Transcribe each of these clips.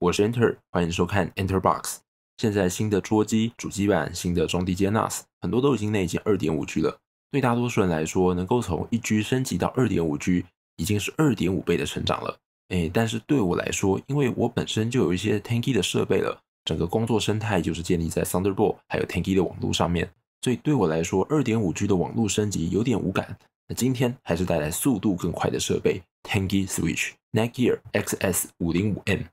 我是 Enter，欢迎收看 Enter Box。现在新的桌机主机板、新的装机 NAS，很多都已经内建二点五 G 了。对大多数人来说，能够从一 G 升级到二点五 G，已经是二点五倍的成长了。哎，但是对我来说，因为我本身就有一些 t a n k y 的设备了，整个工作生态就是建立在 Thunderbolt 还有 t a n k y 的网络上面，所以对我来说，二点五 G 的网络升级有点无感。那今天还是带来速度更快的设备 t a n k y Switch Netgear XS 五零五 M。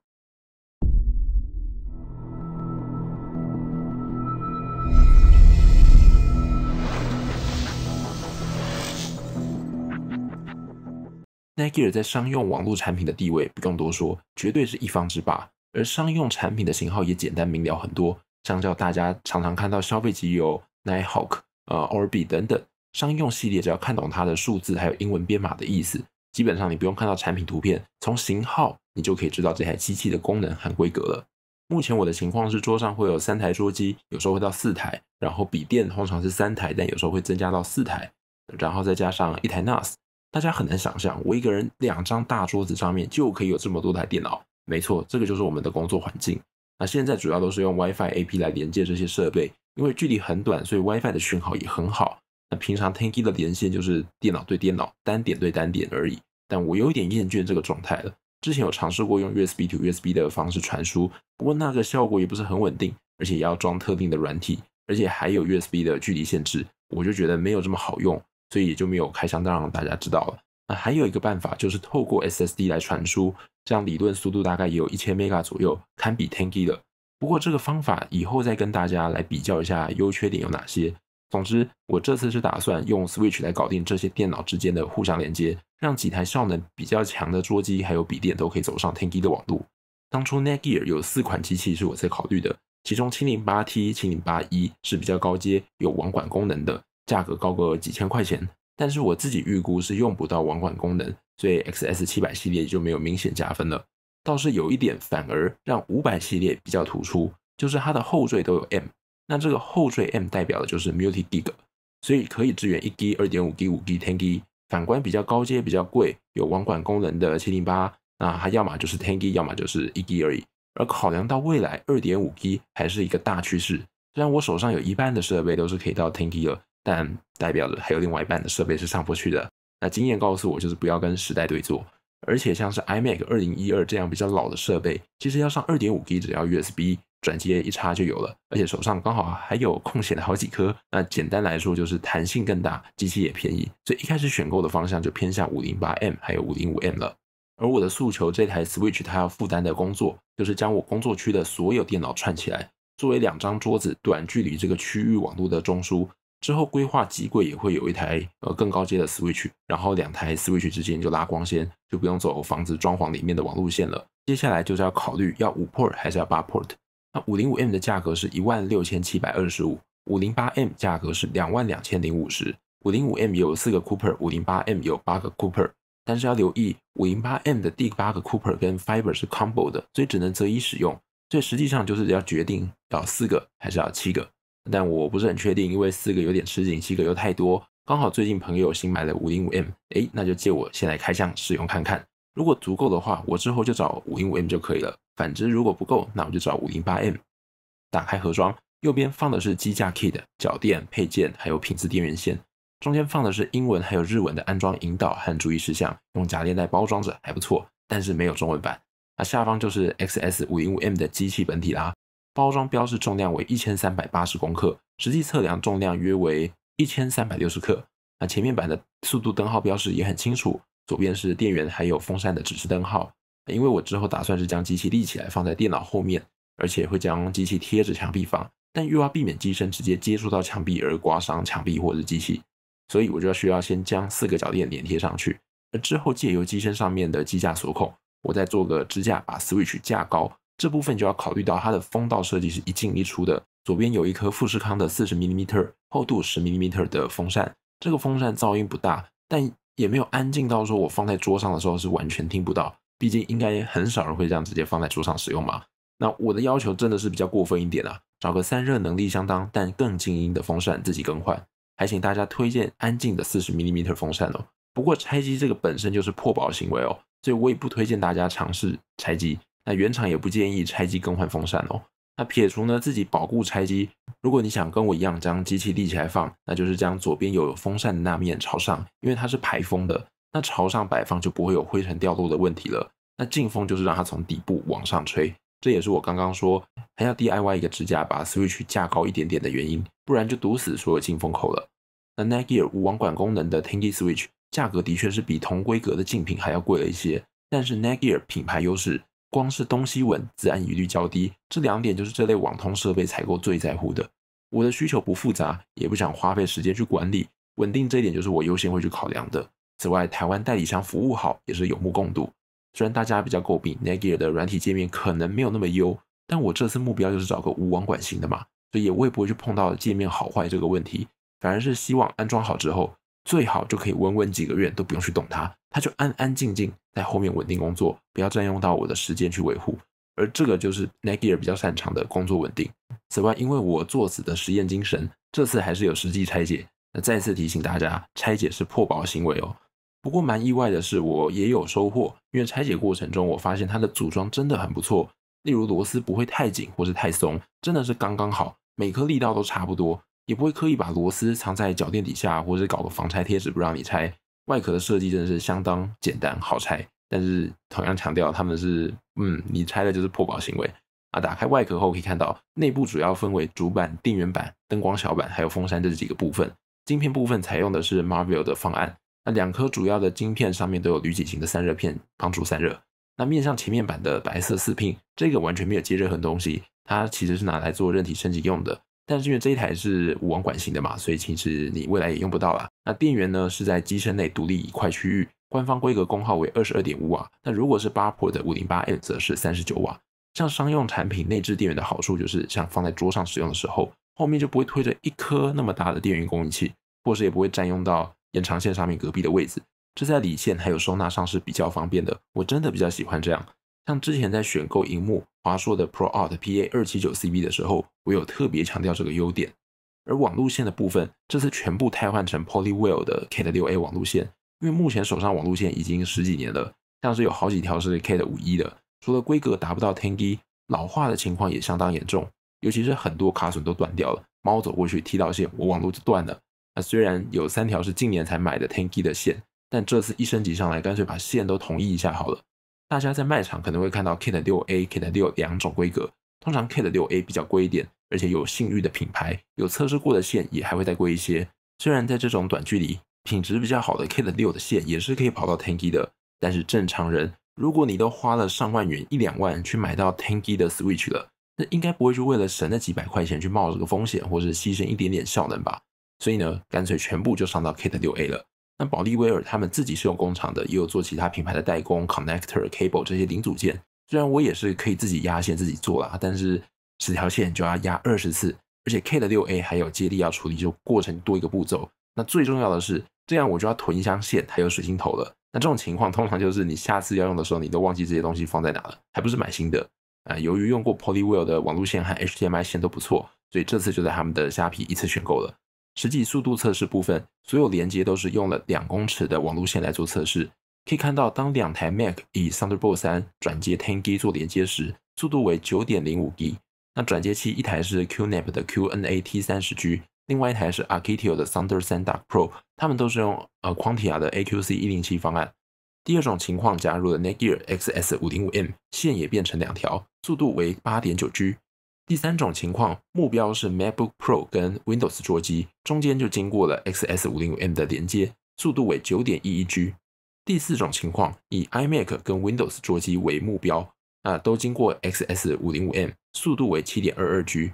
n i k e 在商用网络产品的地位不用多说，绝对是一方之霸。而商用产品的型号也简单明了很多，相较大家常常看到消费级有 Nikeer、呃 Orbi 等等，商用系列只要看懂它的数字还有英文编码的意思，基本上你不用看到产品图片，从型号你就可以知道这台机器的功能和规格了。目前我的情况是桌上会有三台桌机，有时候会到四台，然后笔电通常是三台，但有时候会增加到四台，然后再加上一台 NAS。大家很难想象，我一个人两张大桌子上面就可以有这么多台电脑。没错，这个就是我们的工作环境。那现在主要都是用 WiFi AP 来连接这些设备，因为距离很短，所以 WiFi 的讯号也很好。那平常 t a n k y 的连线就是电脑对电脑，单点对单点而已。但我有一点厌倦这个状态了。之前有尝试过用 USB to USB 的方式传输，不过那个效果也不是很稳定，而且也要装特定的软体，而且还有 USB 的距离限制，我就觉得没有这么好用。所以也就没有开箱，到让大家知道了。那还有一个办法就是透过 SSD 来传输，这样理论速度大概也有一千 m e g a 左右，堪比 t e n k y 的。不过这个方法以后再跟大家来比较一下优缺点有哪些。总之，我这次是打算用 Switch 来搞定这些电脑之间的互相连接，让几台效能比较强的桌机还有笔电都可以走上 t e n k y 的网路。当初 Netgear 有四款机器是我在考虑的，其中 708T、7081是比较高阶有网管功能的。价格高个几千块钱，但是我自己预估是用不到网管功能，所以 X S 七百系列就没有明显加分了。倒是有一点，反而让五百系列比较突出，就是它的后缀都有 M，那这个后缀 M 代表的就是 Multi Gig，所以可以支援一 G、二点五 G、五 G、Ten G。反观比较高阶、比较贵、有网管功能的七零八，那它要么就是 Ten G，要么就是一 G 而已。而考量到未来二点五 G 还是一个大趋势，虽然我手上有一半的设备都是可以到 Ten G 了。但代表着还有另外一半的设备是上不去的。那经验告诉我，就是不要跟时代对坐。而且像是 iMac 二零一二这样比较老的设备，其实要上二点五 G，只要 USB 转接一插就有了。而且手上刚好还有空闲的好几颗。那简单来说，就是弹性更大，机器也便宜。所以一开始选购的方向就偏向五零八 M，还有五零五 M 了。而我的诉求，这台 Switch 它要负担的工作，就是将我工作区的所有电脑串起来，作为两张桌子短距离这个区域网络的中枢。之后规划机柜也会有一台呃更高阶的 Switch，然后两台 Switch 之间就拉光纤，就不用走房子装潢里面的网路线了。接下来就是要考虑要五 Port 还是要八 Port。那五零五 M 的价格是一万六千七百二十五，五零八 M 价格是两万两千零五十。五零五 M 有四个 Cooper，五零八 M 有八个 Cooper。但是要留意五零八 M 的第八个 Cooper 跟 Fiber 是 Combo 的，所以只能择一使用。所以实际上就是要决定要四个还是要七个。但我不是很确定，因为四个有点吃紧，七个又太多。刚好最近朋友新买了五零五 M，哎，那就借我先来开箱使用看看。如果足够的话，我之后就找五零五 M 就可以了。反之，如果不够，那我就找五零八 M。打开盒装，右边放的是机架 kit、脚垫、配件，还有品质电源线。中间放的是英文还有日文的安装引导和注意事项，用夹链袋包装着还不错，但是没有中文版。那下方就是 XS 五零五 M 的机器本体啦。包装标示重量为一千三百八十克，实际测量重量约为一千三百六十克。那前面板的速度灯号标示也很清楚，左边是电源还有风扇的指示灯号。因为我之后打算是将机器立起来放在电脑后面，而且会将机器贴着墙壁放，但又要避免机身直接接触到墙壁而刮伤墙壁或者机器，所以我就需要先将四个脚垫粘贴上去，而之后借由机身上面的机架锁孔，我再做个支架把 Switch 架高。这部分就要考虑到它的风道设计是一进一出的，左边有一颗富士康的四十 mm 厚度十 mm 的风扇，这个风扇噪音不大，但也没有安静到说我放在桌上的时候是完全听不到，毕竟应该很少人会这样直接放在桌上使用嘛。那我的要求真的是比较过分一点了，找个散热能力相当但更静音的风扇自己更换，还请大家推荐安静的四十 mm 风扇哦。不过拆机这个本身就是破保行为哦，所以我也不推荐大家尝试拆机。那原厂也不建议拆机更换风扇哦。那撇除呢自己保护拆机，如果你想跟我一样将机器立起来放，那就是将左边有风扇的那面朝上，因为它是排风的。那朝上摆放就不会有灰尘掉落的问题了。那进风就是让它从底部往上吹，这也是我刚刚说还要 DIY 一个支架把 Switch 架高一点点的原因，不然就堵死所有进风口了。那 NAGIER 无网管功能的 t i n g y Switch 价格的确是比同规格的竞品还要贵了一些，但是 NAGIER 品牌优势。光是东西稳，自然疑虑较低。这两点就是这类网通设备采购最在乎的。我的需求不复杂，也不想花费时间去管理稳定，这一点就是我优先会去考量的。此外，台湾代理商服务好也是有目共睹。虽然大家比较诟病 Nagios 的软体界面可能没有那么优，但我这次目标就是找个无网管型的嘛，所以我也不会去碰到界面好坏这个问题，反而是希望安装好之后。最好就可以稳稳几个月都不用去动它，它就安安静静在后面稳定工作，不要占用到我的时间去维护。而这个就是 Nagier 比较擅长的工作稳定。此外，因为我作死的实验精神，这次还是有实际拆解。那再次提醒大家，拆解是破保行为哦。不过蛮意外的是，我也有收获，因为拆解过程中我发现它的组装真的很不错，例如螺丝不会太紧或是太松，真的是刚刚好，每颗力道都差不多。也不会刻意把螺丝藏在脚垫底下，或者是搞个防拆贴纸不让你拆。外壳的设计真的是相当简单，好拆。但是同样强调，他们是嗯，你拆的就是破保行为啊。打开外壳后可以看到，内部主要分为主板、电源板、灯光小板还有风扇这几个部分。晶片部分采用的是 Marvell 的方案，那两颗主要的晶片上面都有铝矩型的散热片帮助散热。那面向前面板的白色四拼，这个完全没有接任何东西，它其实是拿来做人体升级用的。但是因为这一台是无网管型的嘛，所以其实你未来也用不到啦。那电源呢是在机身内独立一块区域，官方规格功耗为二十二点五瓦。那如果是八 Pro 的五零八 M 则是三十九瓦。像商用产品内置电源的好处就是，像放在桌上使用的时候，后面就不会推着一颗那么大的电源供应器，或是也不会占用到延长线上面隔壁的位置。这在理线还有收纳上是比较方便的。我真的比较喜欢这样。像之前在选购荧幕华硕的 ProArt PA 二七九 CB 的时候，我有特别强调这个优点。而网路线的部分，这次全部替换成 Polywell 的 K 的六 A 网路线，因为目前手上网路线已经十几年了，像是有好几条是 K 的五一的，除了规格达不到 t e n g 老化的情况也相当严重，尤其是很多卡损都断掉了，猫走过去踢到线，我网络就断了。那虽然有三条是近年才买的 t e n g 的线，但这次一升级上来，干脆把线都统一一下好了。大家在卖场可能会看到 k a t 6 a k a t 6两种规格，通常 k a t 6 a 比较贵一点，而且有信誉的品牌、有测试过的线也还会再贵一些。虽然在这种短距离、品质比较好的 k a t 6的线也是可以跑到 t a n k l 的，但是正常人，如果你都花了上万元、一两万去买到 t a n k l 的 Switch 了，那应该不会去为了省那几百块钱去冒这个风险，或者牺牲一点点效能吧。所以呢，干脆全部就上到 k a t 6 a 了。那保利威尔他们自己是用工厂的，也有做其他品牌的代工，connector、cable 这些零组件。虽然我也是可以自己压线自己做啦，但是十条线就要压二十次，而且 K 的六 A 还有接力要处理，就过程多一个步骤。那最重要的是，这样我就要囤一箱线还有水晶头了。那这种情况通常就是你下次要用的时候，你都忘记这些东西放在哪了，还不是买新的啊？由于用过 p o l w 利 l 尔的网络线和 HDMI 线都不错，所以这次就在他们的虾皮一次选购了。实际速度测试部分，所有连接都是用了两公尺的网路线来做测试。可以看到，当两台 Mac 以 Thunderbolt 三转接 t e n g 做连接时，速度为九点零五 G。那转接器一台是 QNAP 的 QNAT 三十 G，另外一台是 Arctio 的 Thunder Sand Dark Pro，它们都是用呃 Quantia 的 AQC 一零七方案。第二种情况加入了 n e g e r XS 五零五 M 线，也变成两条，速度为八点九 G。第三种情况，目标是 MacBook Pro 跟 Windows 桌机，中间就经过了 XS 五零五 M 的连接，速度为九点一一 G。第四种情况，以 iMac 跟 Windows 桌机为目标，啊，都经过 XS 五零五 M，速度为七点二二 G。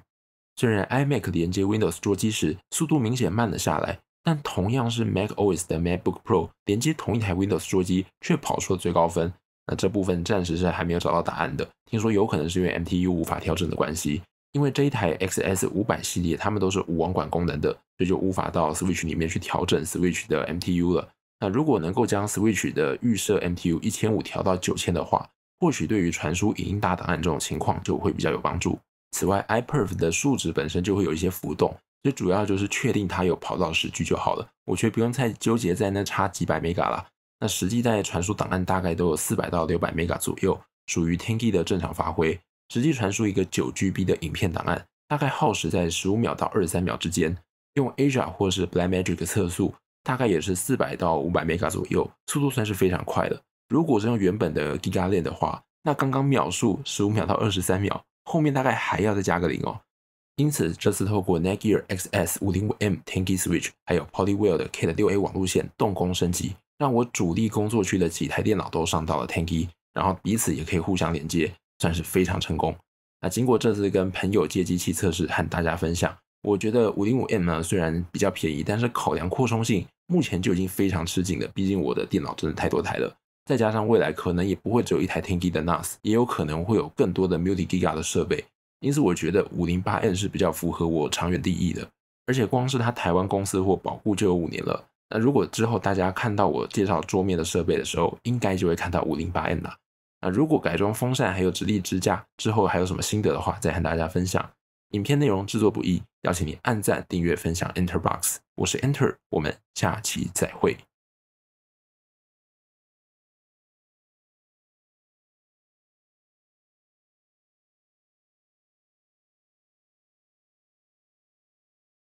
虽然 iMac 连接 Windows 桌机时速度明显慢了下来，但同样是 Mac OS 的 MacBook Pro 连接同一台 Windows 桌机却跑出了最高分，那这部分暂时是还没有找到答案的。听说有可能是因为 MTU 无法调整的关系，因为这一台 XS 五百系列，他们都是无网管功能的，所以就无法到 Switch 里面去调整 Switch 的 MTU 了。那如果能够将 Switch 的预设 MTU 一千五调到九千的话，或许对于传输影音大档案这种情况就会比较有帮助。此外，iperf 的数值本身就会有一些浮动，最主要就是确定它有跑到十 G 就好了。我却不用太纠结在那差几百 mega 了。那实际在传输档案大概都有四百到六百 mega 左右。属于 Tanky 的正常发挥，实际传输一个 9GB 的影片档案，大概耗时在15秒到23秒之间。用 a s a 或是 Blackmagic 测速，大概也是400到 500Mbps 左右，速度算是非常快了。如果是用原本的 Giga 链的话，那刚刚秒数15秒到23秒，后面大概还要再加个零哦。因此，这次透过 Netgear XS50M Tanky Switch，还有 Polywell 的 K6A 网路线动工升级，让我主力工作区的几台电脑都上到了 Tanky。然后彼此也可以互相连接，算是非常成功。那经过这次跟朋友借机器测试和大家分享，我觉得五零五 M 呢虽然比较便宜，但是考量扩充性，目前就已经非常吃紧了。毕竟我的电脑真的太多台了，再加上未来可能也不会只有一台 Tinky 的 NAS，也有可能会有更多的 MultiGiga 的设备。因此，我觉得五零八 N 是比较符合我长远利益的。而且光是它台湾公司或保护就有五年了。那如果之后大家看到我介绍桌面的设备的时候，应该就会看到五零八 N 了。那如果改装风扇还有直立支架之后还有什么心得的话，再和大家分享。影片内容制作不易，邀请你按赞、订阅、分享。Enterbox，我是 Enter，我们下期再会。